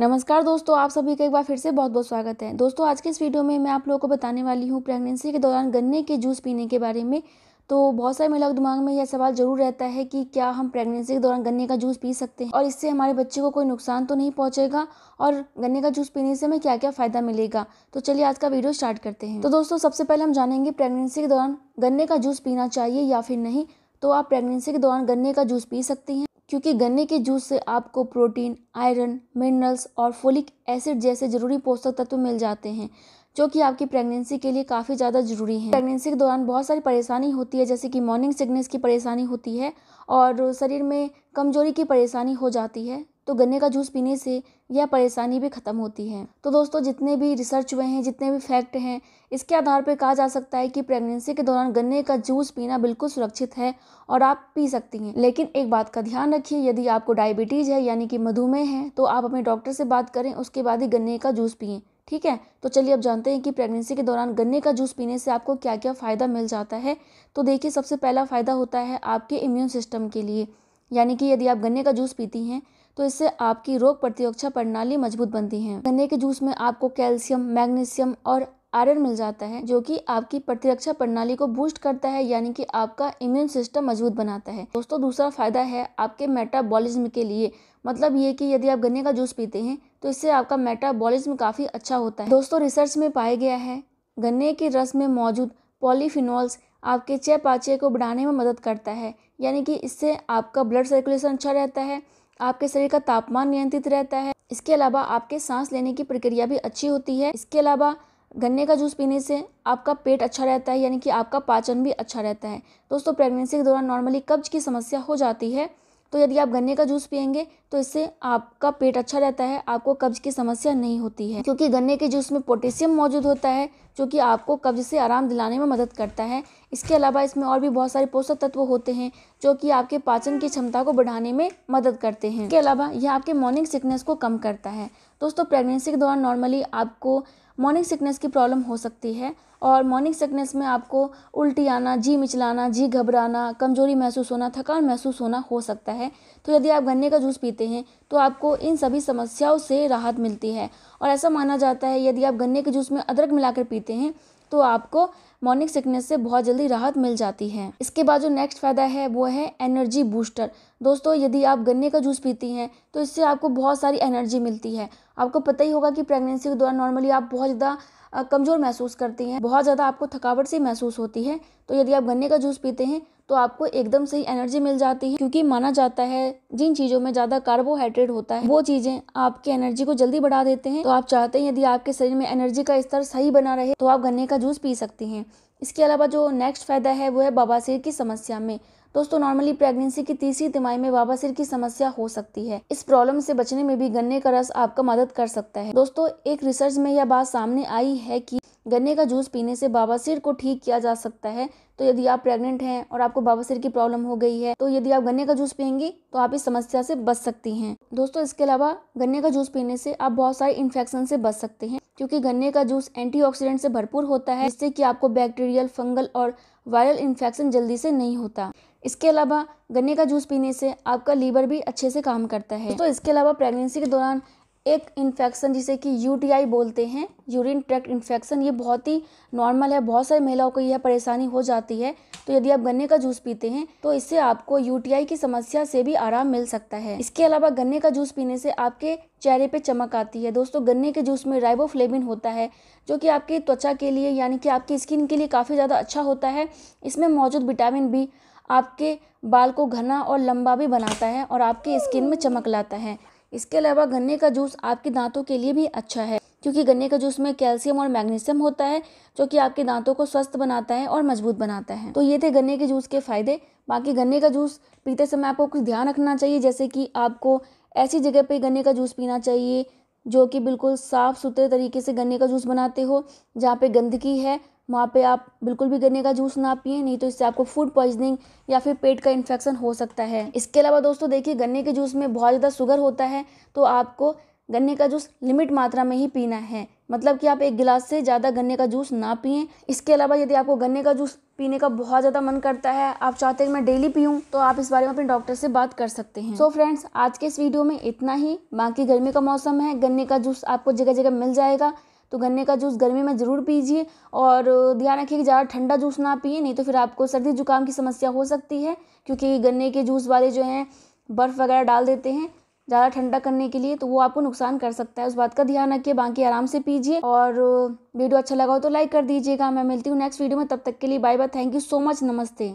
नमस्कार दोस्तों आप सभी का एक बार फिर से बहुत बहुत स्वागत है दोस्तों आज के इस वीडियो में मैं आप लोगों को बताने वाली हूँ प्रेगनेंसी के दौरान गन्ने के जूस पीने के बारे में तो बहुत सारे महिलाओं के दिमाग में यह सवाल जरूर रहता है कि क्या हम प्रेगनेंसी के दौरान गन्ने का जूस पी सकते हैं और इससे हमारे बच्चे को कोई नुकसान तो नहीं पहुंचेगा और गन्ने का जूस पीने से हमें क्या क्या फ़ायदा मिलेगा तो चलिए आज का वीडियो स्टार्ट करते हैं तो दोस्तों सबसे पहले हम जानेंगे प्रेगनेंसी के दौरान गन्ने का जूस पीना चाहिए या फिर नहीं तो आप प्रेगनेंसी के दौरान गन्ने का जूस पी सकती हैं क्योंकि गन्ने के जूस से आपको प्रोटीन आयरन मिनरल्स और फोलिक एसिड जैसे ज़रूरी पोषक तत्व मिल जाते हैं जो कि आपकी प्रेगनेंसी के लिए काफ़ी ज़्यादा ज़रूरी है प्रेगनेंसी के दौरान बहुत सारी परेशानी होती है जैसे कि मॉर्निंग सिकनेस की परेशानी होती है और शरीर में कमजोरी की परेशानी हो जाती है तो गन्ने का जूस पीने से यह परेशानी भी ख़त्म होती है तो दोस्तों जितने भी रिसर्च हुए हैं जितने भी फैक्ट हैं इसके आधार पर कहा जा सकता है कि प्रेगनेंसी के दौरान गन्ने का जूस पीना बिल्कुल सुरक्षित है और आप पी सकती हैं लेकिन एक बात का ध्यान रखिए यदि आपको डायबिटीज़ है यानी कि मधुमेह है तो आप अपने डॉक्टर से बात करें उसके बाद ही गन्ने का जूस पिए ठीक है तो चलिए अब जानते हैं कि प्रेगनेंसी के दौरान गन्ने का जूस पीने से आपको क्या क्या फ़ायदा मिल जाता है तो देखिए सबसे पहला फ़ायदा होता है आपके इम्यून सिस्टम के लिए यानी कि यदि आप गन्ने का जूस पीती हैं तो इससे आपकी रोग प्रतिरक्षा प्रणाली मजबूत बनती है गन्ने के जूस में आपको कैल्शियम मैग्नीशियम और आयरन मिल जाता है जो कि आपकी प्रतिरक्षा प्रणाली को बूस्ट करता है यानी कि आपका इम्यून सिस्टम मजबूत बनाता है दोस्तों दूसरा फायदा है आपके मेटाबॉलिज्म के लिए मतलब ये कि यदि आप गन्ने का जूस पीते हैं तो इससे आपका मेटाबॉलिज्म काफ़ी अच्छा होता है दोस्तों रिसर्च में पाया गया है गन्ने के रस में मौजूद पॉलीफिनॉल्स आपके चेपाचे को बढ़ाने में मदद करता है यानी कि इससे आपका ब्लड सर्कुलेशन अच्छा रहता है आपके शरीर का तापमान नियंत्रित रहता है इसके अलावा आपके सांस लेने की प्रक्रिया भी अच्छी होती है इसके अलावा गन्ने का जूस पीने से आपका पेट अच्छा रहता है यानी कि आपका पाचन भी अच्छा रहता है दोस्तों प्रेगनेंसी के दौरान नॉर्मली कब्ज की समस्या हो जाती है तो यदि आप गन्ने का जूस पियेंगे तो इससे आपका पेट अच्छा रहता है आपको कब्ज की समस्या नहीं होती है क्योंकि गन्ने के जूस में पोटेशियम मौजूद होता है जो कि आपको कब्ज से आराम दिलाने में मदद करता है इसके अलावा इसमें और भी बहुत सारे पोषक तत्व होते हैं जो कि आपके पाचन की क्षमता को बढ़ाने में मदद करते हैं इसके अलावा यह आपके मॉर्निंग सिकनेस को कम करता है दोस्तों प्रेगनेंसी के दौरान नॉर्मली आपको मॉर्निंग सिकनेस की प्रॉब्लम हो सकती है और मॉर्निंग सिकनेस में आपको उल्टी आना जी मिचलाना जी घबराना कमज़ोरी महसूस होना थकान महसूस होना हो सकता है तो यदि आप गन्ने का जूस पीते हैं तो आपको इन सभी समस्याओं से राहत मिलती है और ऐसा माना जाता है यदि आप गन्ने के जूस में अदरक मिलाकर पीते हैं तो आपको मॉर्निंग सिकनेस से बहुत जल्दी राहत मिल जाती है इसके बाद जो नेक्स्ट फ़ायदा है वो है एनर्जी बूस्टर दोस्तों यदि आप गन्ने का जूस पीती हैं तो इससे आपको बहुत सारी एनर्जी मिलती है आपको पता ही होगा कि प्रेगनेंसी के दौरान नॉर्मली आप बहुत ज़्यादा कमज़ोर महसूस करती हैं बहुत ज़्यादा आपको थकावट सी महसूस होती है तो यदि आप गन्ने का जूस पीते हैं तो आपको एकदम से ही एनर्जी मिल जाती है क्योंकि माना जाता है जिन चीज़ों में ज़्यादा कार्बोहाइड्रेट होता है वो चीज़ें आपकी एनर्जी को जल्दी बढ़ा देते हैं तो आप चाहते हैं यदि आपके शरीर में एनर्जी का स्तर सही बना रहे तो आप गन्ने का जूस पी सकती हैं इसके अलावा जो नेक्स्ट फ़ायदा है वो है बाबा सिर की समस्या में दोस्तों नॉर्मली प्रेगनेंसी की तीसरी तिमाही में बाबासिर की समस्या हो सकती है इस प्रॉब्लम से बचने में भी गन्ने का रस आपका मदद कर सकता है दोस्तों एक रिसर्च में यह बात सामने आई है कि गन्ने का जूस पीने से बाबा सिर को ठीक किया जा सकता है तो यदि आप प्रेग्नेंट हैं और आपको बाबासिर की प्रॉब्लम हो गई है तो यदि आप गन्ने का जूस पियेंगी तो आप इस समस्या से बच सकती हैं दोस्तों इसके अलावा गन्ने का जूस पीने से आप बहुत सारे इन्फेक्शन से बच सकते हैं क्योंकि गन्ने का जूस एंटीऑक्सीडेंट से भरपूर होता है जिससे कि आपको बैक्टीरियल फंगल और वायरल इन्फेक्शन जल्दी से नहीं होता इसके अलावा गन्ने का जूस पीने से आपका लीवर भी अच्छे से काम करता है तो इसके अलावा प्रेगनेंसी के दौरान एक इन्फेक्शन जिसे कि यूटीआई बोलते हैं यूरिन ट्रैक्ट इन्फेक्शन ये बहुत ही नॉर्मल है बहुत सारी महिलाओं को यह परेशानी हो जाती है तो यदि आप गन्ने का जूस पीते हैं तो इससे आपको यूटीआई की समस्या से भी आराम मिल सकता है इसके अलावा गन्ने का जूस पीने से आपके चेहरे पे चमक आती है दोस्तों गन्ने के जूस में राइबोफ्लेबिन होता है जो कि आपकी त्वचा के लिए यानी कि आपकी स्किन के लिए काफ़ी ज़्यादा अच्छा होता है इसमें मौजूद विटामिन बी आपके बाल को घना और लंबा भी बनाता है और आपकी स्किन में चमक लाता है इसके अलावा गन्ने का जूस आपके दांतों के लिए भी अच्छा है क्योंकि गन्ने का जूस में कैल्शियम और मैग्नीशियम होता है जो कि आपके दांतों को स्वस्थ बनाता है और मजबूत बनाता है तो ये थे गन्ने के जूस के फ़ायदे बाकी गन्ने का जूस पीते समय आपको कुछ ध्यान रखना चाहिए जैसे कि आपको ऐसी जगह पर गन्ने का जूस पीना चाहिए जो कि बिल्कुल साफ़ सुथरे तरीके से गन्ने का जूस बनाते हो जहाँ पे गंदगी है वहाँ पे आप बिल्कुल भी गन्ने का जूस ना पिए नहीं तो इससे आपको फूड पॉइजनिंग या फिर पेट का इन्फेक्शन हो सकता है इसके अलावा दोस्तों देखिए गन्ने के जूस में बहुत ज़्यादा शुगर होता है तो आपको गन्ने का जूस लिमिट मात्रा में ही पीना है मतलब कि आप एक गिलास से ज़्यादा गन्ने का जूस ना पिए इसके अलावा यदि आपको गन्ने का जूस पीने का बहुत ज़्यादा मन करता है आप चाहते हैं मैं डेली पीऊँ तो आप इस बारे में अपने डॉक्टर से बात कर सकते हैं सो so फ्रेंड्स आज के इस वीडियो में इतना ही बाकी गर्मी का मौसम है गन्ने का जूस आपको जगह जगह मिल जाएगा तो गन्ने का जूस गर्मी में ज़रूर पीजिए और ध्यान रखिए कि ज़्यादा ठंडा जूस ना पिए नहीं तो फिर आपको सर्दी जुकाम की समस्या हो सकती है क्योंकि गन्ने के जूस वाले जो हैं बर्फ़ वगैरह डाल देते हैं ज़्यादा ठंडा करने के लिए तो वो आपको नुकसान कर सकता है उस बात का ध्यान रखिए बाकी आराम से पीजिए और वीडियो अच्छा लगा हो तो लाइक कर दीजिएगा मैं मिलती हूँ नेक्स्ट वीडियो में तब तक के लिए bye bye thank you so much नमस्ते